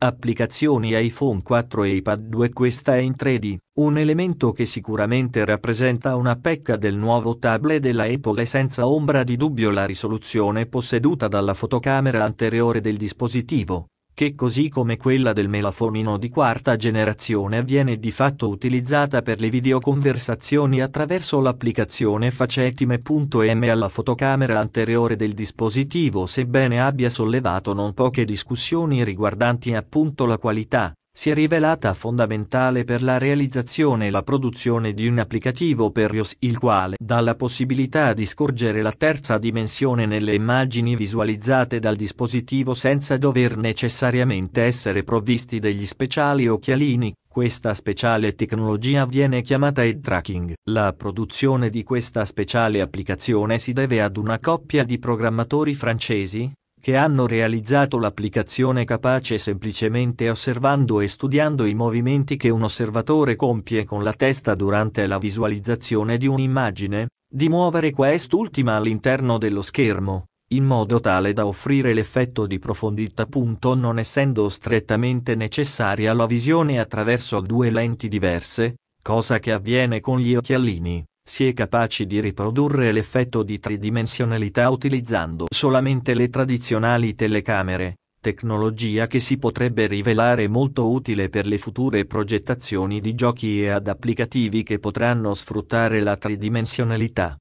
Applicazioni iPhone 4 e iPad 2 Questa è in 3D, un elemento che sicuramente rappresenta una pecca del nuovo tablet della Apple e senza ombra di dubbio la risoluzione posseduta dalla fotocamera anteriore del dispositivo, che così come quella del melafomino di quarta generazione viene di fatto utilizzata per le videoconversazioni attraverso l'applicazione facetime.m alla fotocamera anteriore del dispositivo sebbene abbia sollevato non poche discussioni riguardanti appunto la qualità, si è rivelata fondamentale per la realizzazione e la produzione di un applicativo per iOS il quale dà la possibilità di scorgere la terza dimensione nelle immagini visualizzate dal dispositivo senza dover necessariamente essere provvisti degli speciali occhialini. Questa speciale tecnologia viene chiamata head tracking. La produzione di questa speciale applicazione si deve ad una coppia di programmatori francesi, che hanno realizzato l'applicazione capace semplicemente osservando e studiando i movimenti che un osservatore compie con la testa durante la visualizzazione di un'immagine, di muovere quest'ultima all'interno dello schermo, in modo tale da offrire l'effetto di profondità. Non essendo strettamente necessaria la visione attraverso due lenti diverse, cosa che avviene con gli occhialini si è capaci di riprodurre l'effetto di tridimensionalità utilizzando solamente le tradizionali telecamere, tecnologia che si potrebbe rivelare molto utile per le future progettazioni di giochi e ad applicativi che potranno sfruttare la tridimensionalità.